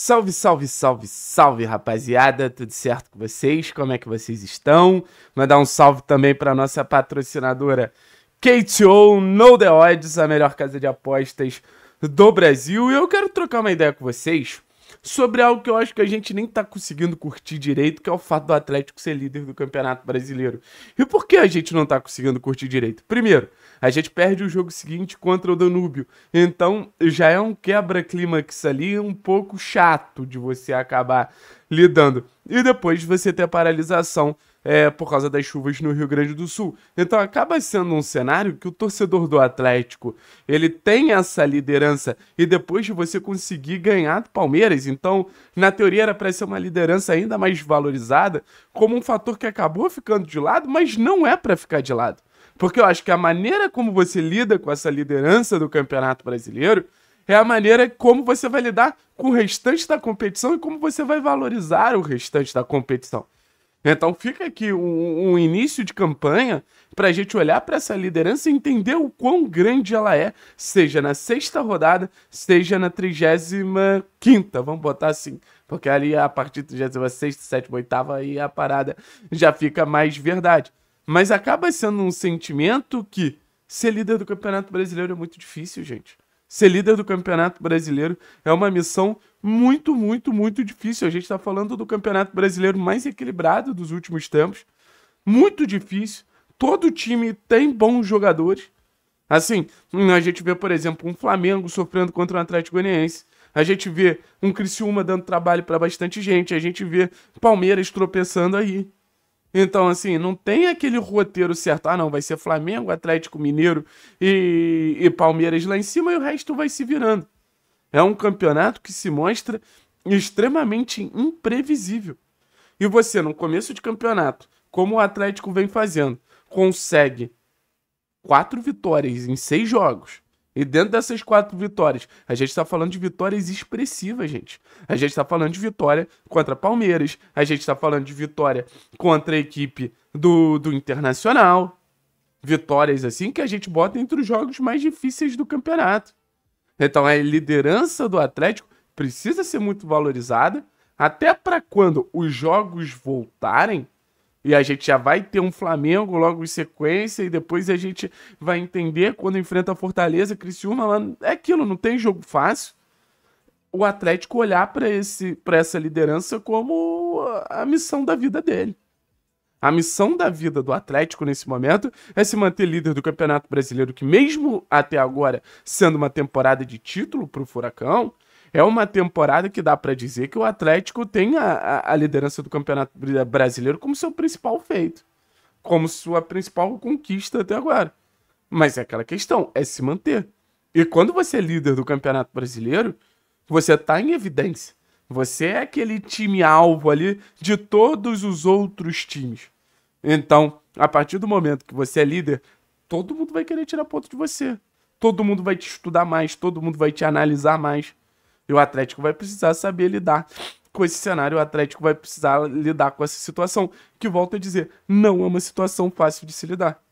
Salve, salve, salve, salve, rapaziada. Tudo certo com vocês? Como é que vocês estão? Mandar um salve também para nossa patrocinadora KTO No The Odds, a melhor casa de apostas do Brasil. E eu quero trocar uma ideia com vocês sobre algo que eu acho que a gente nem tá conseguindo curtir direito, que é o fato do Atlético ser líder do Campeonato Brasileiro. E por que a gente não tá conseguindo curtir direito? Primeiro, a gente perde o jogo seguinte contra o Danúbio. Então, já é um quebra-clímax ali, um pouco chato de você acabar lidando. E depois você ter a paralisação é, por causa das chuvas no Rio Grande do Sul. Então acaba sendo um cenário que o torcedor do Atlético ele tem essa liderança e depois de você conseguir ganhar do Palmeiras, então na teoria era para ser uma liderança ainda mais valorizada como um fator que acabou ficando de lado, mas não é para ficar de lado. Porque eu acho que a maneira como você lida com essa liderança do Campeonato Brasileiro é a maneira como você vai lidar com o restante da competição e como você vai valorizar o restante da competição. Então fica aqui um, um início de campanha para a gente olhar para essa liderança e entender o quão grande ela é, seja na sexta rodada, seja na trigésima quinta, vamos botar assim. Porque ali a partir da 36, 7, 8, aí a parada já fica mais verdade. Mas acaba sendo um sentimento que ser líder do Campeonato Brasileiro é muito difícil, gente. Ser líder do Campeonato Brasileiro é uma missão muito, muito, muito difícil. A gente está falando do Campeonato Brasileiro mais equilibrado dos últimos tempos. Muito difícil. Todo time tem bons jogadores. Assim, a gente vê, por exemplo, um Flamengo sofrendo contra o um Atlético Goianiense. A gente vê um Criciúma dando trabalho para bastante gente. A gente vê Palmeiras tropeçando aí. Então, assim, não tem aquele roteiro certo. Ah, não, vai ser Flamengo, Atlético Mineiro e, e Palmeiras lá em cima e o resto vai se virando. É um campeonato que se mostra extremamente imprevisível. E você, no começo de campeonato, como o Atlético vem fazendo, consegue quatro vitórias em seis jogos e dentro dessas quatro vitórias, a gente está falando de vitórias expressivas, gente. A gente está falando de vitória contra Palmeiras, a gente está falando de vitória contra a equipe do, do Internacional. Vitórias assim que a gente bota entre os jogos mais difíceis do campeonato. Então a liderança do Atlético precisa ser muito valorizada, até para quando os jogos voltarem, e a gente já vai ter um Flamengo logo em sequência e depois a gente vai entender quando enfrenta a Fortaleza, Criciúma, lá, é aquilo, não tem jogo fácil. O Atlético olhar para esse para essa liderança como a missão da vida dele. A missão da vida do Atlético nesse momento é se manter líder do Campeonato Brasileiro, que mesmo até agora sendo uma temporada de título para o Furacão, é uma temporada que dá para dizer que o Atlético tem a, a, liderança do Campeonato Brasileiro como seu principal feito, como sua principal conquista até agora. Mas é aquela questão, é se manter. E quando você é líder do Campeonato Brasileiro, você está em evidência. Você é aquele time alvo ali de todos os outros times. Então, a partir do momento que você é líder, todo mundo vai querer tirar ponto de você. Todo mundo vai te estudar mais, todo mundo vai te analisar mais. E o Atlético vai precisar saber lidar com esse cenário, o Atlético vai precisar lidar com essa situação, que volto a dizer, não é uma situação fácil de se lidar.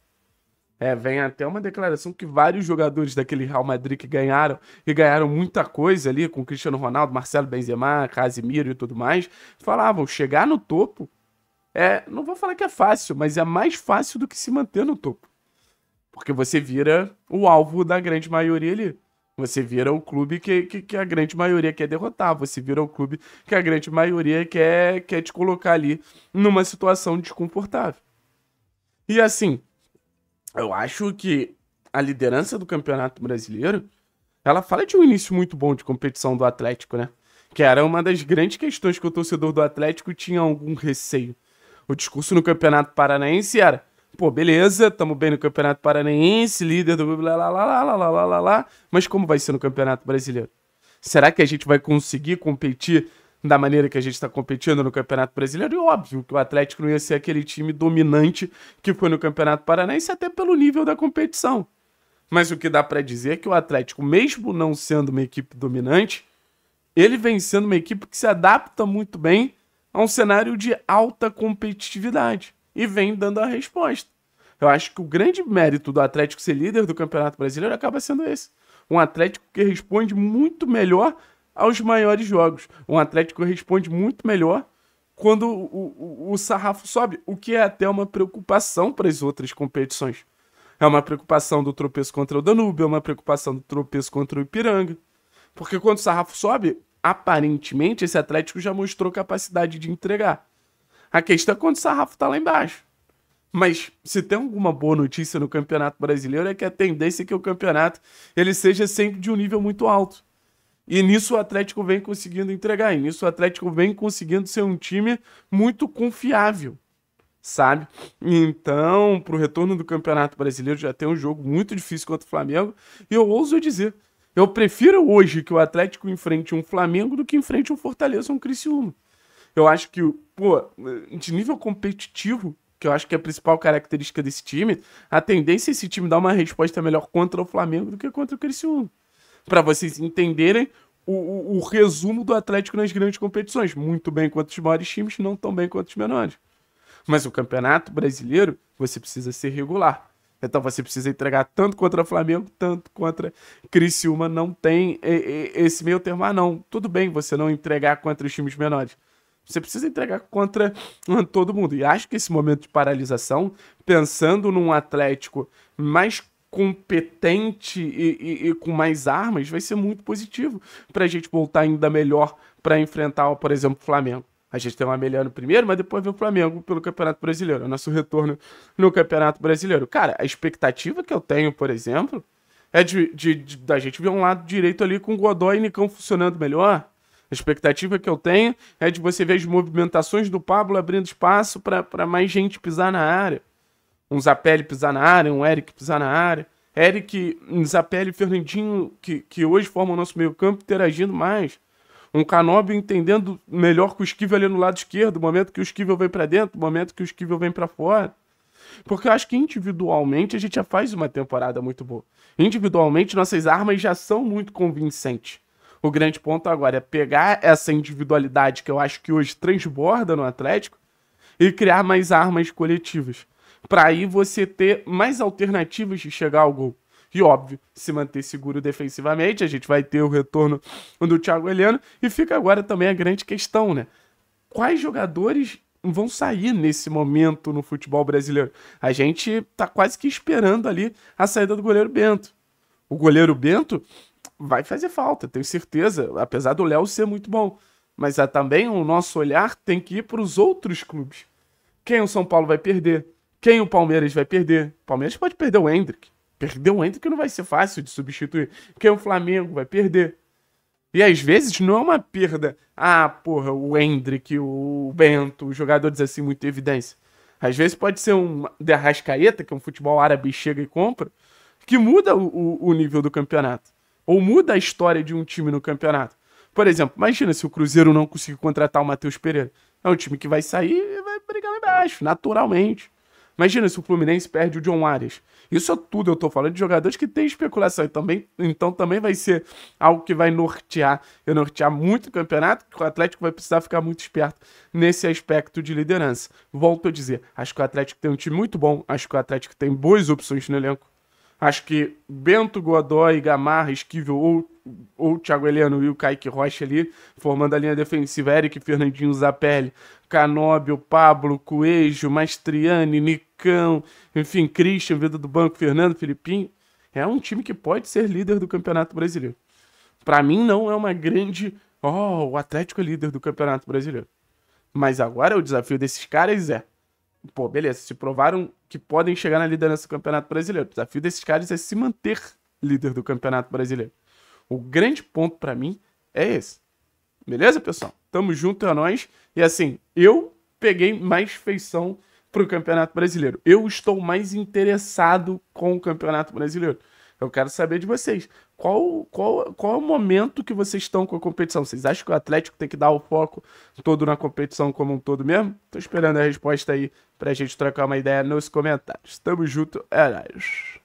É, vem até uma declaração que vários jogadores daquele Real Madrid que ganharam, e ganharam muita coisa ali com Cristiano Ronaldo, Marcelo Benzema, Casimiro e tudo mais, falavam, chegar no topo é, não vou falar que é fácil, mas é mais fácil do que se manter no topo. Porque você vira o alvo da grande maioria ali. Você vira o clube que, que, que, a grande maioria quer derrotar. Você vira o clube que a grande maioria quer, quer te colocar ali numa situação desconfortável. E assim, eu acho que a liderança do Campeonato Brasileiro, ela fala de um início muito bom de competição do Atlético, né? Que era uma das grandes questões que o torcedor do Atlético tinha algum receio. O discurso no Campeonato Paranaense era pô, beleza, Tamo bem no Campeonato Paranaense, líder do blá, blá, blá, blá, blá, blá, blá, mas como vai ser no Campeonato Brasileiro? Será que a gente vai conseguir competir da maneira que a gente está competindo no Campeonato Brasileiro? E óbvio que o Atlético não ia ser aquele time dominante que foi no Campeonato Paranaense, até pelo nível da competição. Mas o que dá para dizer é que o Atlético, mesmo não sendo uma equipe dominante, ele vem sendo uma equipe que se adapta muito bem a um cenário de alta competitividade e vem dando a resposta. Eu acho que o grande mérito do Atlético ser líder do Campeonato Brasileiro acaba sendo esse. Um Atlético que responde muito melhor aos maiores jogos. Um Atlético que responde muito melhor quando o, o, o sarrafo sobe, o que é até uma preocupação para as outras competições. É uma preocupação do tropeço contra o Danúbio, é uma preocupação do tropeço contra o Ipiranga. Porque quando o sarrafo sobe, aparentemente esse Atlético já mostrou capacidade de entregar. A questão é quando o sarrafo tá lá embaixo. Mas se tem alguma boa notícia no Campeonato Brasileiro é que a tendência é que o campeonato ele seja sempre de um nível muito alto. E nisso o Atlético vem conseguindo entregar, e nisso o Atlético vem conseguindo ser um time muito confiável, sabe? Então, para o retorno do Campeonato Brasileiro já tem um jogo muito difícil contra o Flamengo, e eu ouso dizer, eu prefiro hoje que o Atlético enfrente um Flamengo do que enfrente um Fortaleza ou um Criciúma. Eu acho que, pô, de nível competitivo, que eu acho que é a principal característica desse time, a tendência é esse time dar uma resposta melhor contra o Flamengo do que contra o Criciúma. Para vocês entenderem o, o, o, resumo do Atlético nas grandes competições. Muito bem contra os maiores times, não tão bem contra os menores. Mas o Campeonato Brasileiro, você precisa ser regular. Então você precisa entregar tanto contra o Flamengo, tanto contra Criciúma. Não tem esse meio termo. Ah, não. Tudo bem você não entregar contra os times menores. Você precisa entregar contra hum, todo mundo. E acho que esse momento de paralisação, pensando num Atlético mais competente e, e, e com mais armas, vai ser muito positivo para a gente voltar ainda melhor para enfrentar, por exemplo, o Flamengo. A gente tem uma melhor no primeiro, mas depois vem o Flamengo pelo Campeonato Brasileiro. É o nosso retorno no Campeonato Brasileiro. Cara, a expectativa que eu tenho, por exemplo, é de, de, de da gente ver um lado direito ali com o Godoy e Nicão funcionando melhor. A expectativa que eu tenho é de você ver as movimentações do Pablo abrindo espaço para mais gente pisar na área. Um Zapelli pisar na área, um Eric pisar na área. Eric, Zapelli e Fernandinho, que, que hoje formam o nosso meio campo, interagindo mais. Um Canobio entendendo melhor que o Esquivel ali no lado esquerdo, o momento que o Esquivel vem para dentro, o momento que o Esquivel vem para fora. Porque eu acho que individualmente a gente já faz uma temporada muito boa. Individualmente, nossas armas já são muito convincentes. O grande ponto agora é pegar essa individualidade que eu acho que hoje transborda no Atlético e criar mais armas coletivas. Para aí você ter mais alternativas de chegar ao gol. E óbvio, se manter seguro defensivamente, a gente vai ter o retorno do Thiago Heleno. E fica agora também a grande questão, né? Quais jogadores vão sair nesse momento no futebol brasileiro? A gente tá quase que esperando ali a saída do goleiro Bento. O goleiro Bento vai fazer falta, tenho certeza, apesar do Léo ser muito bom. Mas é também o nosso olhar tem que ir para os outros clubes. Quem o São Paulo vai perder? Quem o Palmeiras vai perder? O Palmeiras pode perder o Hendrick. Perder o Hendrick não vai ser fácil de substituir. Quem o Flamengo vai perder? E às vezes não é uma perda. Ah, porra, o Hendrick, o Bento, jogadores assim, em evidência. Às vezes pode ser um derrascaeta, que é um futebol árabe chega e compra, que muda o, o nível do campeonato. Ou muda a história de um time no campeonato. Por exemplo, imagina se o Cruzeiro não conseguir contratar o Matheus Pereira. É um time que vai sair e vai brigar lá embaixo, naturalmente. Imagina se o Fluminense perde o John Arias. Isso é tudo eu tô falando de jogadores que tem especulação. E também, então também vai ser algo que vai nortear. Eu nortear muito o campeonato, que o Atlético vai precisar ficar muito esperto nesse aspecto de liderança. Volto a dizer, acho que o Atlético tem um time muito bom, acho que o Atlético tem boas opções no elenco. Acho que Bento, Godoy, Gamarra, Esquivel ou, ou Thiago Heleno e o Kaique Rocha ali, formando a linha defensiva, Eric, Fernandinho, Zapelli, Canóbio, Pablo, Coelho, Mastriani, Nicão, enfim, Christian, Vida do Banco, Fernando, Filipinho. É um time que pode ser líder do Campeonato Brasileiro. Para mim, não é uma grande. Oh, o Atlético é líder do Campeonato Brasileiro. Mas agora o desafio desses caras é. Pô, beleza, se provaram que podem chegar na liderança do Campeonato Brasileiro. O desafio desses caras é se manter líder do Campeonato Brasileiro. O grande ponto para mim é esse. Beleza, pessoal? Tamo junto a é nós. E assim, eu peguei mais feição pro Campeonato Brasileiro. Eu estou mais interessado com o Campeonato Brasileiro. Eu quero saber de vocês. Qual, qual, qual é o momento que vocês estão com a competição? Vocês acham que o Atlético tem que dar o foco todo na competição como um todo mesmo? Tô esperando a resposta aí pra gente trocar uma ideia nos comentários. Tamo junto, é nóis.